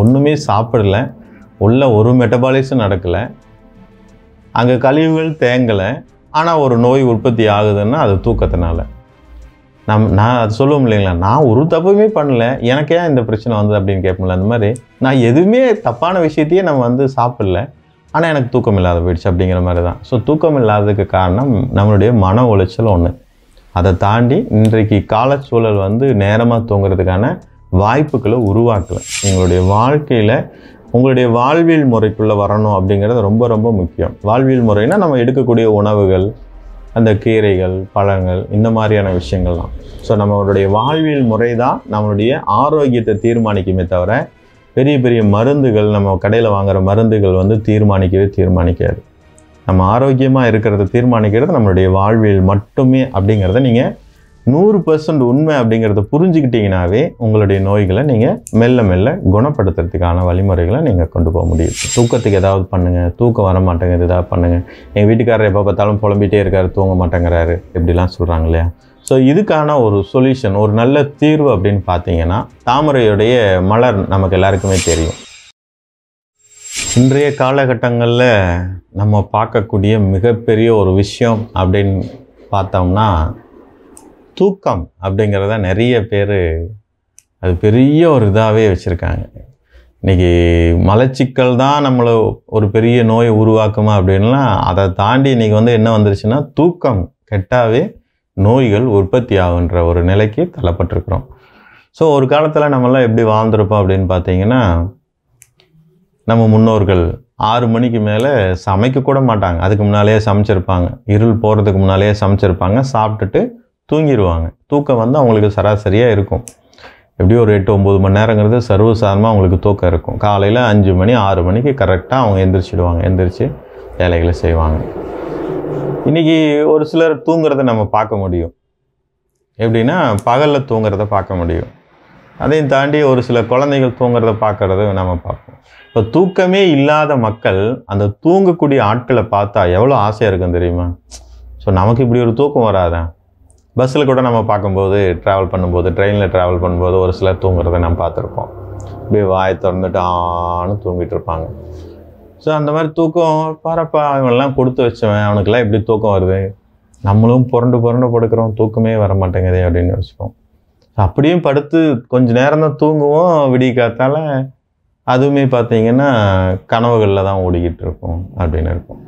ஒன்றுமே சாப்பிடல உள்ள ஒரு மெட்டபாலிசம் நடக்கலை அங்கே கழிவுகள் தேங்கலை ஆனால் ஒரு நோய் உற்பத்தி ஆகுதுன்னா அது தூக்கத்தினால நம் நான் அது சொல்லுவோம் இல்லைங்களா நான் ஒரு தப்புமே பண்ணல எனக்கு ஏன் இந்த பிரச்சனை வந்தது அப்படின்னு கேட்போம்ல அந்த மாதிரி நான் எதுவுமே தப்பான விஷயத்தையே நம்ம வந்து சாப்பிடல ஆனால் எனக்கு தூக்கம் இல்லாத போயிடுச்சு அப்படிங்கிற மாதிரி தான் ஸோ தூக்கம் இல்லாததுக்கு காரணம் நம்மளுடைய மன உளைச்சல் ஒன்று அதை தாண்டி இன்றைக்கு காலச்சூழல் வந்து நேரமாக தூங்குறதுக்கான வாய்ப்புகளை உருவாக்குவேன் எங்களுடைய வாழ்க்கையில் உங்களுடைய வாழ்வியல் முறைக்குள்ளே வரணும் அப்படிங்கிறது ரொம்ப ரொம்ப முக்கியம் வாழ்வியல் முறைனா நம்ம எடுக்கக்கூடிய உணவுகள் அந்த கீரைகள் பழங்கள் இந்த மாதிரியான விஷயங்கள்லாம் ஸோ நம்மளுடைய வாழ்வியல் முறை தான் நம்மளுடைய ஆரோக்கியத்தை தீர்மானிக்குமே தவிர பெரிய பெரிய மருந்துகள் நம்ம கடையில் வாங்குகிற மருந்துகள் வந்து தீர்மானிக்கவே தீர்மானிக்காது நம்ம ஆரோக்கியமாக இருக்கிறத தீர்மானிக்கிறது நம்மளுடைய வாழ்வியல் மட்டுமே அப்படிங்கிறத நீங்கள் நூறு பர்சன்ட் உண்மை அப்படிங்கிறத புரிஞ்சுக்கிட்டீங்கனாவே உங்களுடைய நோய்களை நீங்கள் மெல்ல மெல்ல குணப்படுத்துறதுக்கான வழிமுறைகளை நீங்கள் கொண்டு போக முடியும் தூக்கத்துக்கு ஏதாவது பண்ணுங்கள் தூக்கம் வர மாட்டேங்குது ஏதாவது பண்ணுங்கள் எங்கள் வீட்டுக்காரர் எப்போ பார்த்தாலும் புலம்பிகிட்டே இருக்காரு தூங்க மாட்டேங்கிறாரு இப்படிலாம் சொல்கிறாங்க இல்லையா ஸோ இதுக்கான ஒரு சொல்யூஷன் ஒரு நல்ல தீர்வு அப்படின்னு பார்த்தீங்கன்னா தாமரையுடைய மலர் நமக்கு எல்லாருக்குமே தெரியும் இன்றைய காலகட்டங்களில் நம்ம பார்க்கக்கூடிய மிகப்பெரிய ஒரு விஷயம் அப்படின்னு பார்த்தோம்னா தூக்கம் அப்படிங்கிறத நிறைய பேர் அது பெரிய ஒரு இதாகவே வச்சுருக்காங்க இன்றைக்கி மலச்சிக்கல் தான் நம்மளை ஒரு பெரிய நோயை உருவாக்குமா அப்படின்லாம் அதை தாண்டி இன்றைக்கி வந்து என்ன வந்துருச்சுன்னா தூக்கம் கெட்டாவே நோய்கள் உற்பத்தி ஆகுன்ற ஒரு நிலைக்கு தள்ளப்பட்டிருக்கிறோம் ஸோ ஒரு காலத்தில் நம்மளாம் எப்படி வாழ்ந்துருப்போம் அப்படின்னு பார்த்தீங்கன்னா நம்ம முன்னோர்கள் ஆறு மணிக்கு மேலே சமைக்க கூட மாட்டாங்க அதுக்கு முன்னாலேயே சமைச்சிருப்பாங்க இருள் போகிறதுக்கு முன்னாலேயே சமைச்சிருப்பாங்க சாப்பிட்டுட்டு தூங்கிடுவாங்க தூக்கம் வந்து அவங்களுக்கு சராசரியாக இருக்கும் எப்படியும் ஒரு எட்டு ஒம்பது மணி நேரங்கிறது சர்வசாரமாக அவங்களுக்கு தூக்கம் இருக்கும் காலையில் அஞ்சு மணி ஆறு மணிக்கு கரெக்டாக அவங்க எந்திரிச்சிடுவாங்க எந்திரிச்சு வேலைகளை செய்வாங்க இன்றைக்கி ஒரு சிலர் தூங்குறத நம்ம பார்க்க முடியும் எப்படின்னா பகலில் தூங்குறத பார்க்க முடியும் அதையும் தாண்டி ஒரு சில குழந்தைகள் தூங்குறத பார்க்குறத நம்ம பார்ப்போம் இப்போ தூக்கமே இல்லாத மக்கள் அந்த தூங்கக்கூடிய ஆட்களை பார்த்தா எவ்வளோ ஆசையாக இருக்கும் தெரியுமா ஸோ நமக்கு இப்படி ஒரு தூக்கம் வராதான் பஸ்ஸில் கூட நம்ம பார்க்கும்போது ட்ராவல் பண்ணும்போது ட்ரெயினில் ட்ராவல் பண்ணும்போது ஒரு சிலர் தூங்குறத நம்ம பார்த்துருப்போம் இப்படி வாயை திறந்துட்டு ஆணும் தூங்கிட்டு இருப்பாங்க ஸோ அந்த மாதிரி தூக்கம் பாரப்பா அவன்லாம் கொடுத்து வச்சவன் அவனுக்கெல்லாம் எப்படி தூக்கம் வருது நம்மளும் புரண்டு புரண்டு படுக்கிறோம் தூக்கமே வர மாட்டேங்குது அப்படின்னு யோசிப்போம் அப்படியும் படுத்து கொஞ்ச நேரம் தான் தூங்குவோம் விடிய காத்தால் அதுவுமே பார்த்தீங்கன்னா கனவுகளில் தான் ஓடிக்கிட்டு இருக்கும் அப்படின்னு இருக்கும்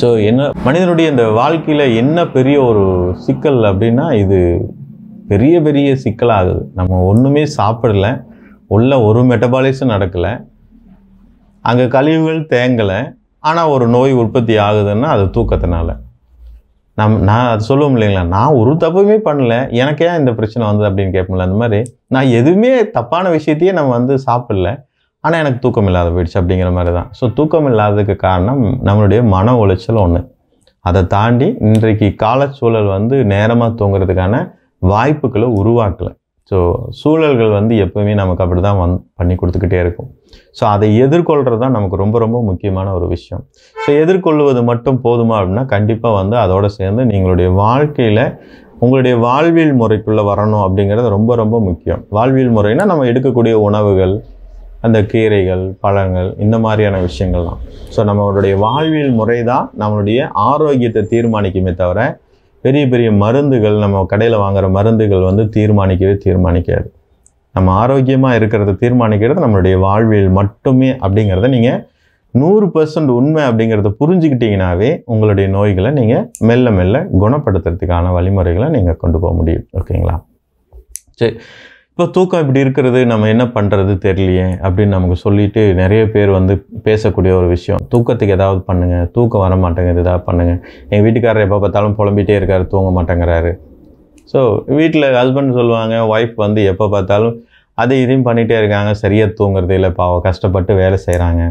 ஸோ என்ன மனிதனுடைய இந்த வாழ்க்கையில் என்ன பெரிய ஒரு சிக்கல் அப்படின்னா இது பெரிய பெரிய சிக்கலாகுது நம்ம ஒன்றுமே சாப்பிடலை உள்ள ஒரு மெட்டபாலிசம் நடக்கலை அங்கே கழிவுகள் தேங்கலை ஆனால் ஒரு நோய் உற்பத்தி ஆகுதுன்னா அது தூக்கத்தினால நம் நான் அது சொல்லுவோம் இல்லைங்களா நான் ஒரு தப்புமே பண்ணல எனக்கு ஏன் இந்த பிரச்சனை வந்தது அப்படின்னு கேட்போம்ல அந்த மாதிரி நான் எதுவுமே தப்பான விஷயத்தையே நம்ம வந்து சாப்பிட்ல ஆனால் எனக்கு தூக்கம் இல்லாத போயிடுச்சு அப்படிங்கிற மாதிரி தான் ஸோ தூக்கம் இல்லாததுக்கு காரணம் நம்மளுடைய மன உளைச்சல் ஒன்று அதை தாண்டி இன்றைக்கு காலச்சூழல் வந்து நேரமாக தூங்குறதுக்கான வாய்ப்புகளை உருவாக்கலை ஸோ சூழல்கள் வந்து எப்போவுமே நமக்கு அப்படி தான் வந் பண்ணி கொடுத்துக்கிட்டே இருக்கும் ஸோ அதை எதிர்கொள்கிறது தான் நமக்கு ரொம்ப ரொம்ப முக்கியமான ஒரு விஷயம் ஸோ எதிர்கொள்வது மட்டும் போதுமா அப்படின்னா கண்டிப்பாக வந்து அதோடு சேர்ந்து நீங்களுடைய வாழ்க்கையில் உங்களுடைய வாழ்வியல் முறைக்குள்ளே வரணும் அப்படிங்கிறது ரொம்ப ரொம்ப முக்கியம் வாழ்வியல் முறைனால் நம்ம எடுக்கக்கூடிய உணவுகள் அந்த கீரைகள் பழங்கள் இந்த மாதிரியான விஷயங்கள்லாம் ஸோ நம்மளுடைய வாழ்வியல் முறை தான் நம்மளுடைய ஆரோக்கியத்தை தீர்மானிக்குமே தவிர பெரிய பெரிய மருந்துகள் நம்ம கடையில் வாங்குகிற மருந்துகள் வந்து தீர்மானிக்கவே தீர்மானிக்காது நம்ம ஆரோக்கியமாக இருக்கிறத தீர்மானிக்கிறது நம்மளுடைய வாழ்வியல் மட்டுமே அப்படிங்கிறத நீங்கள் நூறு பர்சன்ட் உண்மை அப்படிங்கிறத புரிஞ்சுக்கிட்டிங்கனாவே உங்களுடைய நோய்களை நீங்கள் மெல்ல மெல்ல குணப்படுத்துறதுக்கான வழிமுறைகளை நீங்கள் கொண்டு போக முடியும் ஓகேங்களா சரி இப்போ தூக்கம் இப்படி இருக்கிறது நம்ம என்ன பண்ணுறது தெரியலையே அப்படின்னு நமக்கு சொல்லிட்டு நிறைய பேர் வந்து பேசக்கூடிய ஒரு விஷயம் தூக்கத்துக்கு ஏதாவது பண்ணுங்கள் தூக்கம் வர மாட்டேங்குது ஏதாவது பண்ணுங்கள் எங்கள் வீட்டுக்காரர் எப்போ பார்த்தாலும் புலம்பிகிட்டே இருக்கார் தூங்க மாட்டேங்கிறாரு ஸோ வீட்டில் ஹஸ்பண்ட் சொல்லுவாங்க ஒய்ஃப் வந்து எப்போ பார்த்தாலும் அதை இதையும் பண்ணிகிட்டே இருக்காங்க சரியாக தூங்குறது இல்லை பாவம் கஷ்டப்பட்டு வேலை செய்கிறாங்க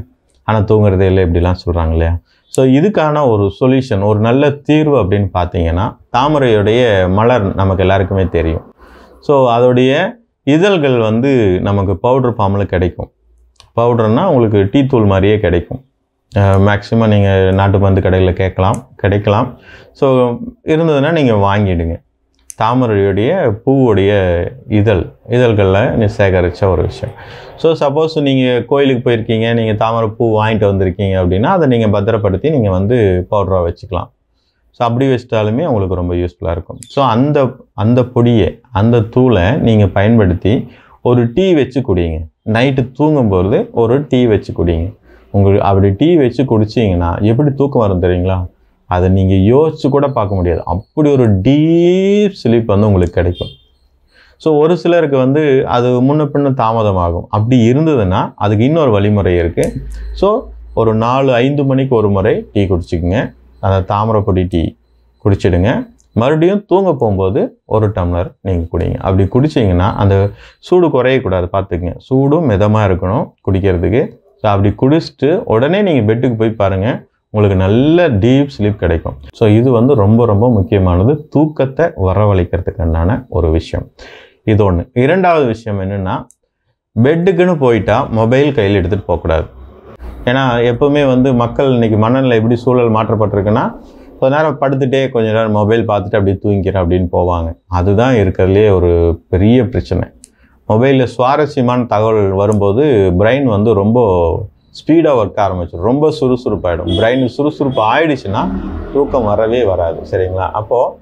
ஆனால் தூங்குறதே இல்லை இப்படிலாம் சொல்கிறாங்க இல்லையா ஸோ இதுக்கான ஒரு சொல்யூஷன் ஒரு நல்ல தீர்வு அப்படின்னு பார்த்தீங்கன்னா தாமரையுடைய மலர் நமக்கு எல்லாருக்குமே தெரியும் ஸோ அதோடைய இதழ்கள் வந்து நமக்கு பவுட்ரு ஃபார்மில் கிடைக்கும் பவுடர்னால் உங்களுக்கு டீ தூள் மாதிரியே கிடைக்கும் மேக்ஸிமம் நீங்கள் நாட்டு பந்து கடையில் கேட்கலாம் கிடைக்கலாம் ஸோ இருந்ததுன்னா நீங்கள் வாங்கிடுங்க தாமரையுடைய பூவுடைய இதழ் இதழ்களில் நீ சேகரித்த ஒரு விஷயம் ஸோ சப்போஸ் நீங்கள் கோயிலுக்கு போயிருக்கீங்க நீங்கள் தாமரை பூ வாங்கிட்டு வந்திருக்கீங்க அப்படின்னா அதை நீங்கள் பத்திரப்படுத்தி நீங்கள் வந்து பவுடராக வச்சுக்கலாம் ஸோ அப்படி வச்சிட்டாலுமே உங்களுக்கு ரொம்ப யூஸ்ஃபுல்லாக இருக்கும் ஸோ அந்த அந்த பொடியை அந்த தூளை நீங்கள் பயன்படுத்தி ஒரு டீ வச்சு குடிங்க நைட்டு தூங்கும்போது ஒரு டீ வச்சு குடிங்க உங்களுக்கு அப்படி டீ வச்சு குடிச்சிங்கன்னா எப்படி தூக்கம் வரும் தெரியுங்களா அதை நீங்கள் யோசிச்சு கூட பார்க்க முடியாது அப்படி ஒரு டீப் ஸ்லீப் வந்து உங்களுக்கு கிடைக்கும் ஸோ ஒரு சிலருக்கு வந்து அது முன்ன பின்ன தாமதமாகும் அப்படி இருந்ததுன்னா அதுக்கு இன்னொரு வழிமுறை இருக்குது ஸோ ஒரு நாலு ஐந்து மணிக்கு ஒரு முறை டீ குடிச்சிக்கோங்க அந்த தாமரைப்பொடி டீ குடிச்சிடுங்க மறுபடியும் தூங்க போகும்போது ஒரு டம்ளர் நீங்கள் குடிங்க அப்படி குடிச்சிங்கன்னா அந்த சூடு குறையக்கூடாது பார்த்துக்குங்க சூடும் மிதமாக இருக்கணும் குடிக்கிறதுக்கு ஸோ அப்படி குடிச்சிட்டு உடனே நீங்கள் பெட்டுக்கு போய் பாருங்கள் உங்களுக்கு நல்ல டீப் ஸ்லீப் கிடைக்கும் ஸோ இது வந்து ரொம்ப ரொம்ப முக்கியமானது தூக்கத்தை வரவழைக்கிறதுக்கான ஒரு விஷயம் இது ஒன்று இரண்டாவது விஷயம் என்னென்னா பெட்டுக்குன்னு போயிட்டால் மொபைல் கையில் எடுத்துகிட்டு போகக்கூடாது ஏன்னா எப்போவுமே வந்து மக்கள் இன்றைக்கி மன்னனில் எப்படி சூழல் மாற்றப்பட்டிருக்குன்னா கொஞ்ச நேரம் படுத்துகிட்டே கொஞ்ச நேரம் மொபைல் பார்த்துட்டு அப்படியே தூங்கிக்கிறேன் அப்படின்னு போவாங்க அதுதான் இருக்கிறதுலே ஒரு பெரிய பிரச்சனை மொபைலில் சுவாரஸ்யமான தகவல் வரும்போது பிரெயின் வந்து ரொம்ப ஸ்பீடாக ஒர்க் ஆரம்பிச்சிடும் ரொம்ப சுறுசுறுப்பாகிடும் பிரெயின் சுறுசுறுப்பு ஆயிடுச்சுன்னா தூக்கம் வரவே வராது சரிங்களா அப்போது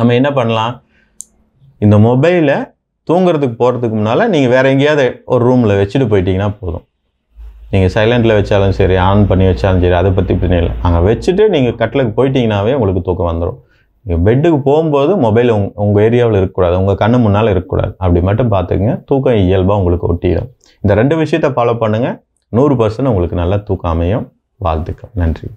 நம்ம என்ன பண்ணலாம் இந்த மொபைலை தூங்குறதுக்கு போகிறதுக்கு முன்னால் நீங்கள் வேறு எங்கேயாவது ஒரு ரூமில் வச்சுட்டு போயிட்டீங்கன்னா போதும் நீங்கள் சைலண்டில் வச்சாலும் சரி ஆன் பண்ணி வச்சாலும் சரி அதை பற்றி பிரச்சனை இல்லை அங்கே வச்சுட்டு நீங்கள் கட்டிலுக்கு போயிட்டீங்கனாவே உங்களுக்கு தூக்கம் வந்துடும் நீங்கள் பெட்டுக்கு போகும்போது மொபைல் உங் உங்கள் ஏரியாவில் இருக்கக்கூடாது உங்கள் கண்ணு முன்னால் இருக்கக்கூடாது அப்படி மட்டும் பார்த்துக்குங்க தூக்கம் இயல்பாக உங்களுக்கு ஒட்டிடும் இந்த ரெண்டு விஷயத்தை ஃபாலோ பண்ணுங்கள் நூறு பர்சன்ட் உங்களுக்கு நல்லா தூக்கம் அமையும் வாழ்த்துக்கள் நன்றி